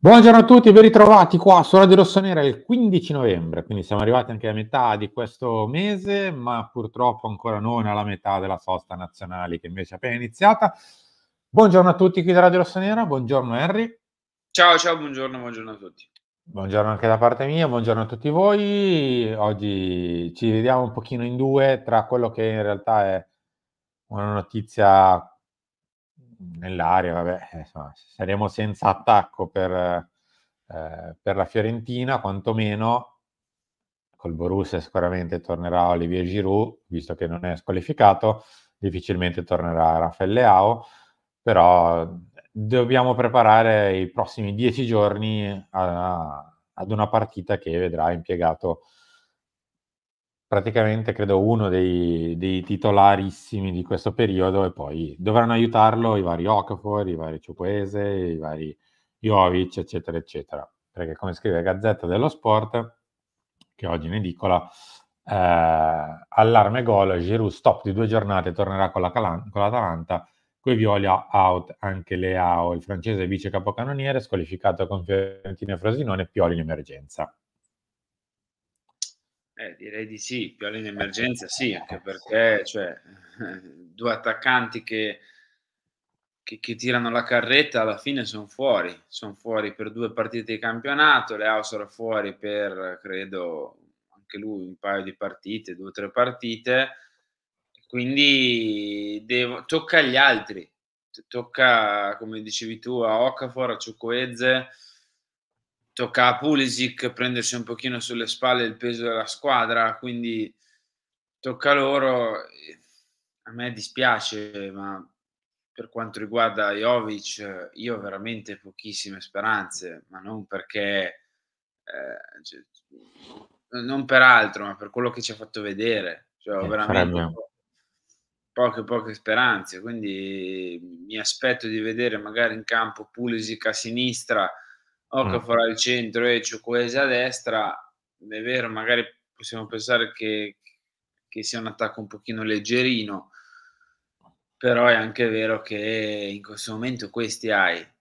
Buongiorno a tutti, ben ritrovati qua su Radio Rossonera il 15 novembre, quindi siamo arrivati anche alla metà di questo mese, ma purtroppo ancora non alla metà della sosta nazionale che invece è appena iniziata. Buongiorno a tutti qui da Radio Rossonera, buongiorno Henry. Ciao, ciao, buongiorno, buongiorno a tutti. Buongiorno anche da parte mia, buongiorno a tutti voi. Oggi ci vediamo un pochino in due tra quello che in realtà è una notizia nell'area, vabbè, eh, insomma, saremo senza attacco per, eh, per la Fiorentina, quantomeno col Borussia sicuramente tornerà Olivier Giroud, visto che non è squalificato, difficilmente tornerà Raffaele Leao, però eh, dobbiamo preparare i prossimi dieci giorni a, a, ad una partita che vedrà impiegato praticamente credo uno dei, dei, titolarissimi di questo periodo e poi dovranno aiutarlo i vari Okafor, i vari Ciuquese, i vari Jovic, eccetera, eccetera. Perché come scrive Gazzetta dello Sport, che oggi in edicola, eh, allarme gol, Giroud stop di due giornate, tornerà con, la Calan- con l'Atalanta, coi Violi out anche Leao, il francese vice capocannoniere, squalificato con Fiorentina e Frosinone, Pioli in emergenza. Eh, direi di sì, più in eh, emergenza eh, sì, eh, anche perché cioè, due attaccanti che, che, che, tirano la carretta alla fine sono fuori, sono fuori per due partite di campionato, Leao sarà fuori per, credo, anche lui un paio di partite, due o tre partite, quindi devo, tocca agli altri, tocca, come dicevi tu, a Okafor, a Ciucoezze, tocca a Pulisic prendersi un pochino sulle spalle il peso della squadra, quindi tocca a loro. A me dispiace, ma per quanto riguarda Jovic, io ho veramente pochissime speranze, ma non perché... Eh, cioè, non per altro, ma per quello che ci ha fatto vedere. Cioè, ho eh, veramente poche, poche speranze, quindi mi aspetto di vedere magari in campo Pulisic a sinistra, Okafor mm. al centro e Ciucuese a destra, è vero, magari possiamo pensare che, che sia un attacco un pochino leggerino, però è anche vero che in questo momento questi hai eh,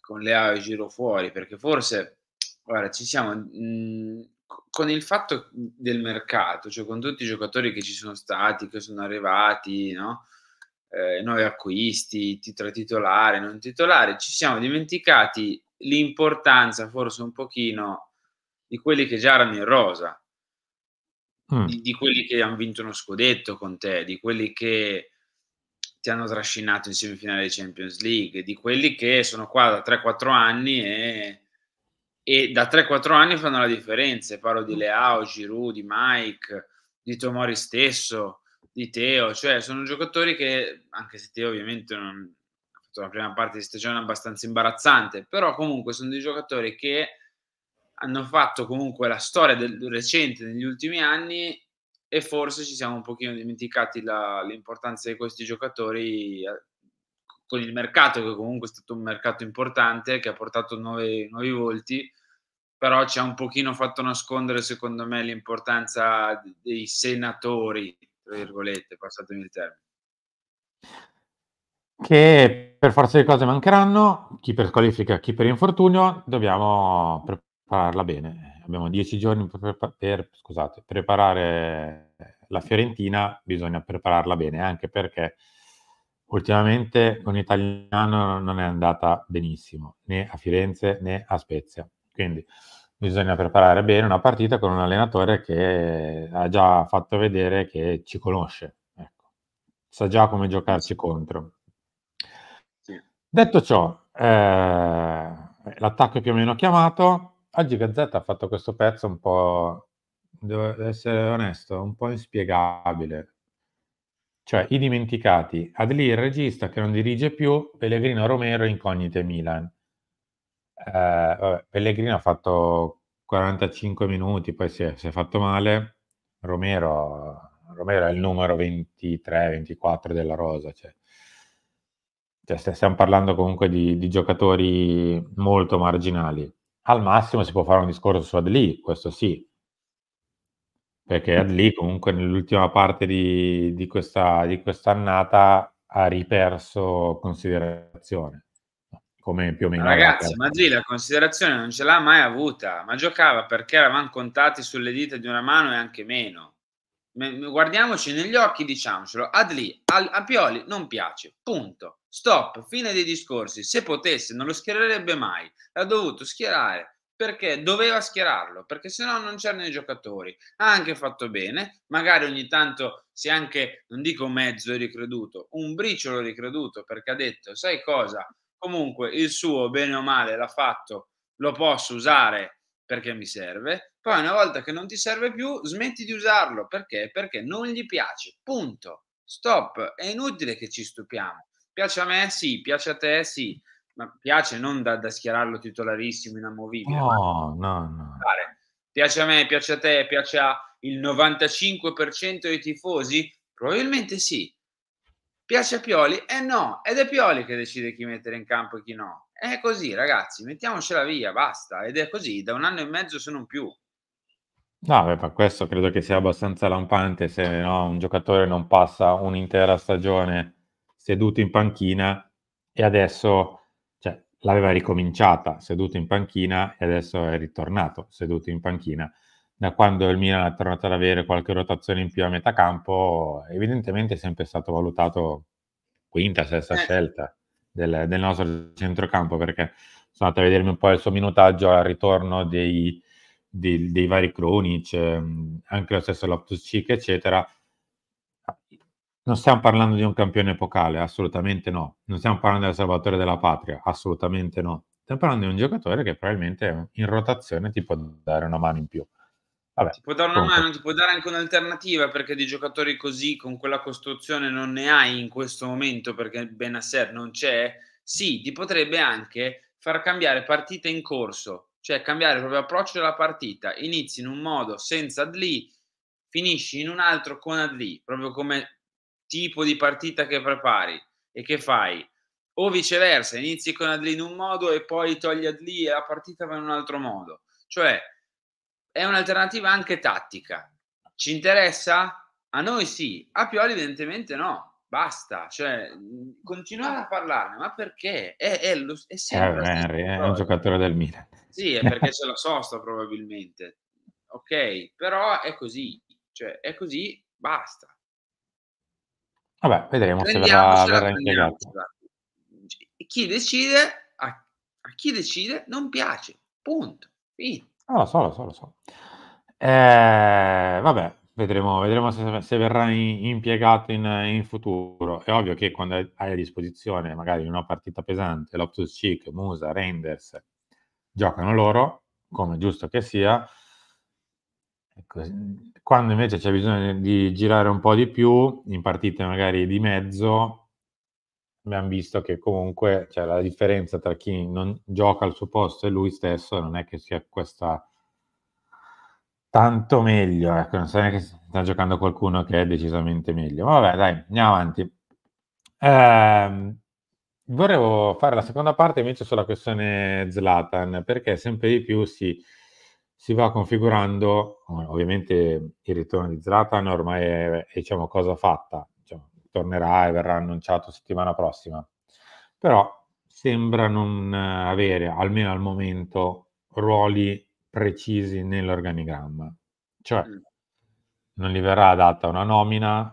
con Leao e Giro fuori, perché forse, guarda, ci siamo... Mh, mm, con il fatto del mercato, cioè con tutti i giocatori che ci sono stati, che sono arrivati, no? eh, nuovi acquisti, tra titolare, non titolare, ci siamo dimenticati l'importanza forse un pochino di quelli che già erano in rosa, mm. di, di, quelli che hanno vinto uno scudetto con te, di quelli che ti hanno trascinato in semifinale di Champions League, di quelli che sono qua da 3-4 anni e, e da 3-4 anni fanno la differenza. Parlo di mm. Leao, Giroud, di Mike, di Tomori stesso, di Teo, cioè sono giocatori che, anche se Teo ovviamente non, una certo, prima parte di stagione abbastanza imbarazzante, però comunque sono dei giocatori che hanno fatto comunque la storia del, recente negli ultimi anni e forse ci siamo un pochino dimenticati la, l'importanza di questi giocatori eh, con il mercato che comunque è stato un mercato importante che ha portato nuovi, nuovi volti però ci ha un pochino fatto nascondere secondo me l'importanza dei senatori tra virgolette passatemi il termine che per forza di cose mancheranno, chi per squalifica, chi per infortunio, dobbiamo prepararla bene. Abbiamo dieci giorni per, per scusate, preparare la Fiorentina, bisogna prepararla bene, anche perché ultimamente con l'italiano non è andata benissimo, né a Firenze né a Spezia. Quindi bisogna preparare bene una partita con un allenatore che ha già fatto vedere che ci conosce, ecco. sa già come giocarci contro. Detto ciò, eh, l'attacco è più o meno chiamato. Oggi Gazzetta ha fatto questo pezzo un po', devo essere onesto, un po' inspiegabile. Cioè, i dimenticati, Adli il regista che non dirige più, Pellegrino Romero, Incognite Milan. Eh, vabbè, Pellegrino ha fatto 45 minuti, poi si è, si è fatto male. Romero, Romero, è il numero 23-24 della rosa, cioè cioè, stiamo parlando comunque di, di, giocatori molto marginali. Al massimo si può fare un discorso su Adli, questo sì, perché Adli comunque nell'ultima parte di, di, questa, di quest'annata ha riperso considerazione. Come più o meno Ragazzi, ma Adli la considerazione non ce l'ha mai avuta, ma giocava perché eravamo contati sulle dita di una mano e anche meno. Guardiamoci negli occhi, diciamocelo, Adli a Pioli non piace, punto Stop, fine dei discorsi. Se potesse, non lo schiererebbe mai. L'ha dovuto schierare perché doveva schierarlo, perché sennò non c'erano i giocatori. Ha anche fatto bene, magari ogni tanto si è anche, non dico mezzo ricreduto, un briciolo ricreduto, perché ha detto, sai cosa, comunque il suo bene o male l'ha fatto, lo posso usare perché mi serve, poi una volta che non ti serve più smetti di usarlo, perché? Perché non gli piace, punto, stop, è inutile che ci stupiamo. Piace a me? Sì. Piace a te? Sì. Ma piace non da, da schierarlo titolarissimo, inamovibile. No, no, no. Fare. Piace a me, piace a te, piace al 95% dei tifosi? Probabilmente sì. Piace a Pioli? Eh no, ed è Pioli che decide chi mettere in campo e chi no. È così, ragazzi, mettiamocela via, basta. Ed è così, da un anno e mezzo se non più. No, beh, per questo credo che sia abbastanza lampante se no, un giocatore non passa un'intera stagione seduto in panchina e adesso cioè, l'aveva ricominciata seduto in panchina e adesso è ritornato seduto in panchina. Da quando il Milan è tornato ad avere qualche rotazione in più a metà campo, evidentemente è sempre stato valutato quinta, sesta eh. scelta del, del, nostro centrocampo, perché sono andato a vedermi un po' il suo minutaggio al ritorno dei, dei, dei vari Krunic, ehm, anche lo stesso Loftus Cic, eccetera non stiamo parlando di un campione epocale, assolutamente no. Non stiamo parlando del salvatore della patria, assolutamente no. Stiamo parlando di un giocatore che probabilmente in rotazione ti può dare una mano in più. Vabbè, ti può dare una comunque. mano, ti può dare anche un'alternativa perché di giocatori così, con quella costruzione, non ne hai in questo momento perché Benasser non c'è. Sì, ti potrebbe anche far cambiare partita in corso, cioè cambiare proprio approccio della partita. Inizi in un modo senza Adli, finisci in un altro con Adli, proprio come tipo di partita che prepari e che fai, o viceversa, inizi con Adli in un modo e poi togli Adli e la partita va in un altro modo. Cioè, è un'alternativa anche tattica. Ci interessa? A noi sì, a Pioli evidentemente no. Basta, cioè, continuare a parlarne, ma perché? È, è, lo, è eh, sempre... Eh, Henry, è un giocatore del Milan. Sì, è perché c'è la sosta probabilmente. Ok, però è così, cioè, è così, basta. Vabbè, vedremo se verrà, verrà impiegato. Chi decide, a, a, chi decide non piace, punto. Fine. Ah, lo so, lo so, lo so. Eh, vabbè, vedremo, vedremo se, se, verrà in, impiegato in, in, futuro. È ovvio che quando hai a disposizione magari una partita pesante, Loptus Chic, Musa, Renders, giocano loro, come giusto che sia, quando invece c'è bisogno di girare un po' di più, in partite magari di mezzo, abbiamo visto che comunque cioè, la differenza tra chi non gioca al suo posto e lui stesso non è che sia questa tanto meglio, ecco, non so che sta giocando qualcuno che è decisamente meglio. Ma vabbè, dai, andiamo avanti. Eh, volevo fare la seconda parte invece sulla questione Zlatan, perché sempre di più si si va configurando, ovviamente il ritorno di Zlatan ormai è, è diciamo, cosa fatta, diciamo, tornerà e verrà annunciato settimana prossima, però sembra non avere, almeno al momento, ruoli precisi nell'organigramma, cioè mm. non gli verrà data una nomina,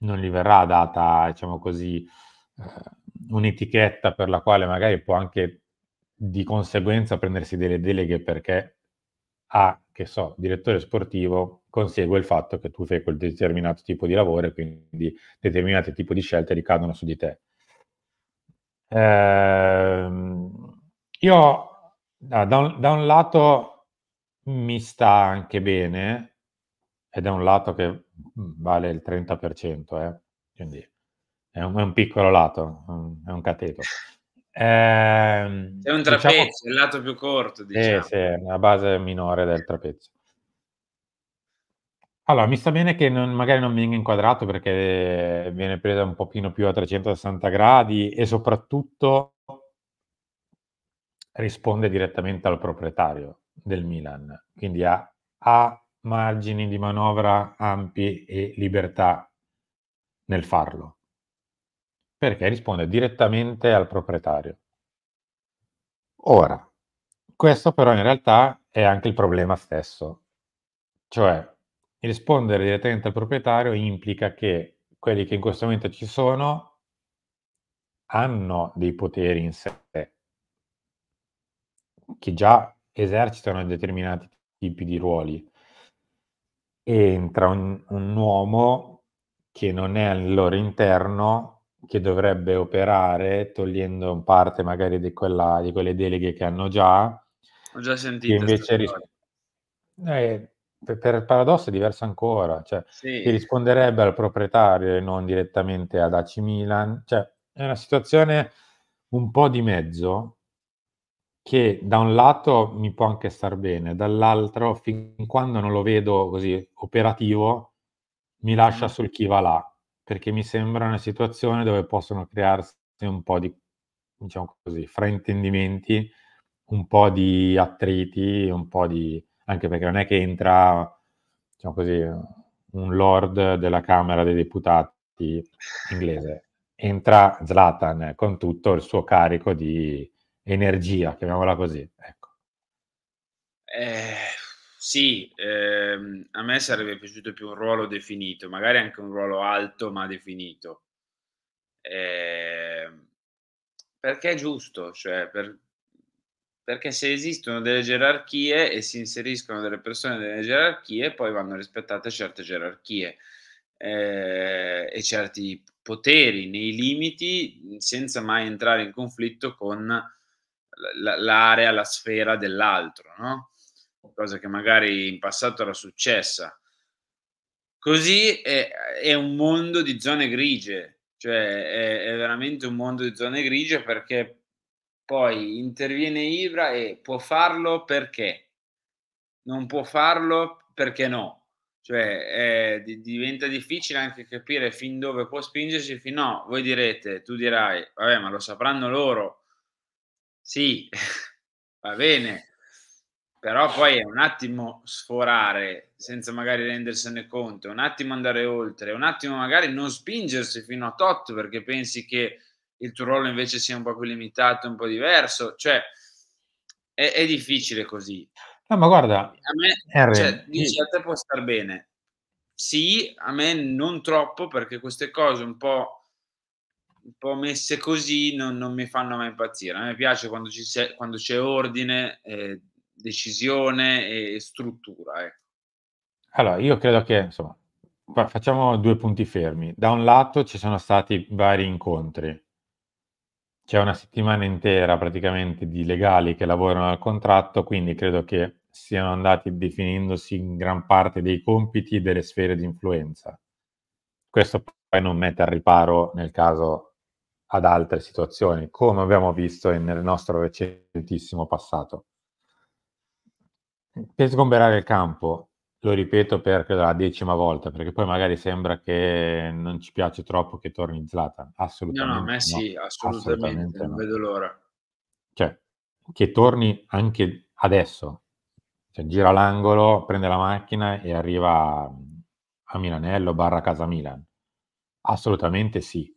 non gli verrà data, diciamo così, eh, un'etichetta per la quale magari può anche di conseguenza prendersi delle deleghe perché a, che so, direttore sportivo, consegue il fatto che tu fai quel determinato tipo di lavoro e quindi determinati tipi di scelte ricadono su di te. Ehm, io, ah, da un, da un lato, mi sta anche bene, ed è un lato che mm, vale il 30%, eh? quindi è un, è un piccolo lato, è un cateto. Eh, è un diciamo trapezio, diciamo... il lato più corto, diciamo. Sì, sì, una base minore del trapezio. Allora, mi sta bene che non, magari non venga inquadrato perché viene presa un pochino più a 360 gradi e soprattutto risponde direttamente al proprietario del Milan, quindi ha, ha margini di manovra ampi e libertà nel farlo perché risponde direttamente al proprietario. Ora, questo però in realtà è anche il problema stesso, cioè rispondere direttamente al proprietario implica che quelli che in questo momento ci sono hanno dei poteri in sé, che già esercitano determinati tipi di ruoli. Entra un, un uomo che non è al loro interno che dovrebbe operare togliendo parte magari di, quella, di quelle deleghe che hanno già. Ho già sentito. Invece ris- eh, per, per, paradosso è diverso ancora, cioè sì. che risponderebbe al proprietario e non direttamente ad AC Milan. Cioè, è una situazione un po' di mezzo che da un lato mi può anche star bene, dall'altro fin quando non lo vedo così operativo mi lascia mm. sul chi va là perché mi sembra una situazione dove possono crearsi un po' di, diciamo così, fraintendimenti, un po' di attriti, un po' di... anche perché non è che entra, diciamo così, un lord della Camera dei Deputati inglese, entra Zlatan eh, con tutto il suo carico di energia, chiamiamola così. Ecco. Eh, sì, ehm, a me sarebbe piaciuto più un ruolo definito, magari anche un ruolo alto ma definito. Eh, perché è giusto, cioè per, perché se esistono delle gerarchie e si inseriscono delle persone nelle gerarchie, poi vanno rispettate certe gerarchie eh, e certi poteri nei limiti senza mai entrare in conflitto con l'area, la sfera dell'altro, no? cosa che magari in passato era successa. Così è, è un mondo di zone grigie, cioè è, è veramente un mondo di zone grigie perché poi interviene Ibra e può farlo perché, non può farlo perché no. Cioè è, di, diventa difficile anche capire fin dove può spingersi, fin no, voi direte, tu dirai, vabbè ma lo sapranno loro. Sì, va bene, però poi è un attimo sforare senza magari rendersene conto, un attimo andare oltre, un attimo magari non spingersi fino a tot perché pensi che il tuo ruolo invece sia un po' più limitato, un po' diverso. Cioè, è, è difficile così. No, ma guarda, a me, cioè, dici, a te può star bene. Sì, a me non troppo perché queste cose un po', un po messe così non, non, mi fanno mai impazzire. A me piace quando, c'è, quando c'è ordine, eh, decisione e struttura. Ecco. Allora, io credo che, insomma, facciamo due punti fermi. Da un lato ci sono stati vari incontri. C'è una settimana intera praticamente di legali che lavorano al contratto, quindi credo che siano andati definendosi in gran parte dei compiti delle sfere di influenza. Questo poi non mette al riparo nel caso ad altre situazioni, come abbiamo visto nel nostro recentissimo passato per sgomberare il campo, lo ripeto per credo, la decima volta, perché poi magari sembra che non ci piace troppo che torni Zlatan. Assolutamente. No, no, a me sì, assolutamente, assolutamente non no. vedo l'ora. Cioè, che torni anche adesso. Cioè, gira l'angolo, prende la macchina e arriva a Milanello barra Casa Milan. Assolutamente sì.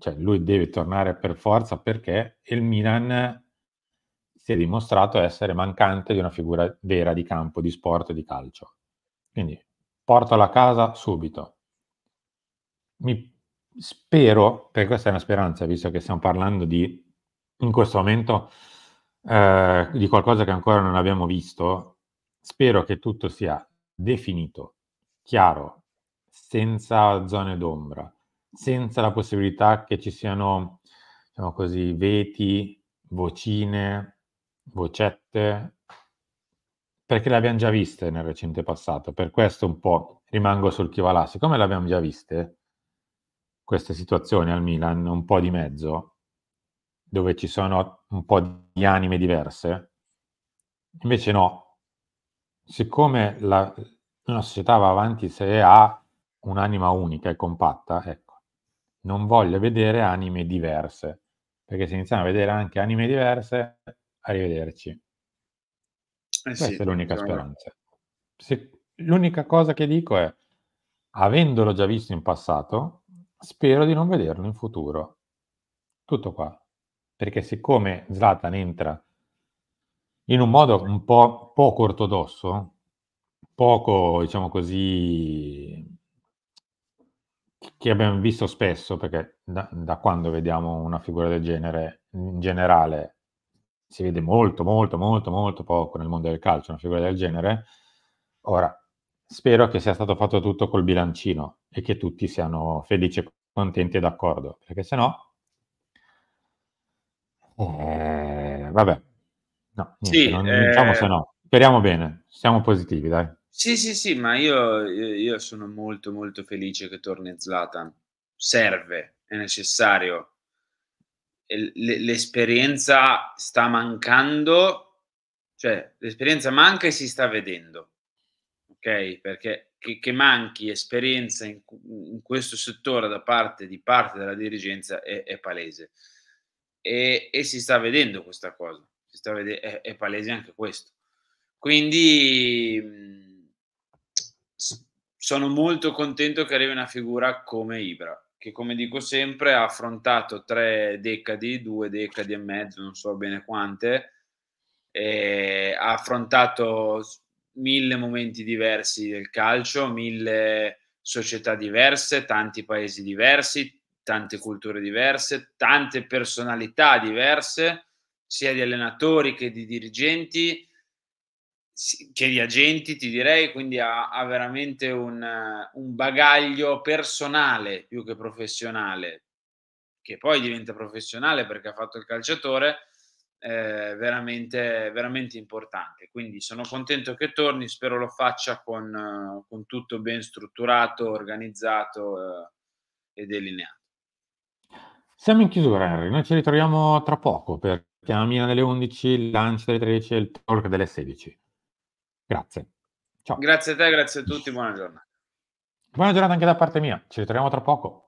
Cioè, lui deve tornare per forza perché il Milan si è dimostrato essere mancante di una figura vera di campo, di sport di calcio. Quindi portalo a casa subito. Mi spero, perché questa è una speranza, visto che stiamo parlando di, in questo momento, eh, di qualcosa che ancora non abbiamo visto, spero che tutto sia definito, chiaro, senza zone d'ombra, senza la possibilità che ci siano, diciamo così, veti, vocine, Vocette, perché le abbiamo già viste nel recente passato, per questo un po' rimango sul chi va là. Siccome le abbiamo già viste, queste situazioni al Milan, un po' di mezzo, dove ci sono un po' di anime diverse, invece no, siccome la, una società va avanti se ha un'anima unica e compatta, ecco, non voglio vedere anime diverse, perché se iniziamo a vedere anche anime diverse, arrivederci. Eh Questa sì, è l'unica no. Diciamo. speranza. Se, l'unica cosa che dico è, avendolo già visto in passato, spero di non vederlo in futuro. Tutto qua. Perché siccome Zlatan entra in un modo un po' poco ortodosso, poco, diciamo così, che abbiamo visto spesso, perché da, da quando vediamo una figura del genere, in generale si vede molto, molto, molto, molto poco nel mondo del calcio, una figura del genere. Ora, spero che sia stato fatto tutto col bilancino e che tutti siano felici, contenti e d'accordo, perché se no... Eh, vabbè, no, niente, sì, non, diciamo eh... diciamo se no. Speriamo bene, siamo positivi, dai. Sì, sì, sì, ma io, io sono molto, molto felice che torni Zlatan. Serve, è necessario l'esperienza sta mancando, cioè l'esperienza manca e si sta vedendo, ok? Perché che, che manchi esperienza in, in, questo settore da parte di parte della dirigenza è, è palese e, e, si sta vedendo questa cosa, si vede- è, è, palese anche questo. Quindi mm, sono molto contento che arrivi una figura come Ibra che come dico sempre ha affrontato tre decadi, due decadi e mezzo, non so bene quante, ha affrontato mille momenti diversi del calcio, mille società diverse, tanti paesi diversi, tante culture diverse, tante personalità diverse, sia di allenatori che di dirigenti, che di agenti, ti direi, quindi ha, ha veramente un, un, bagaglio personale più che professionale, che poi diventa professionale perché ha fatto il calciatore, eh, veramente, veramente importante. Quindi sono contento che torni, spero lo faccia con, con tutto ben strutturato, organizzato eh, e delineato. Siamo in chiusura, Henry. Noi ci ritroviamo tra poco perché la Mina delle 11, il Lunch delle 13 e il Talk delle 16. Grazie. Ciao. Grazie a te, grazie a tutti, buona giornata. Buona giornata anche da parte mia, ci ritroviamo tra poco.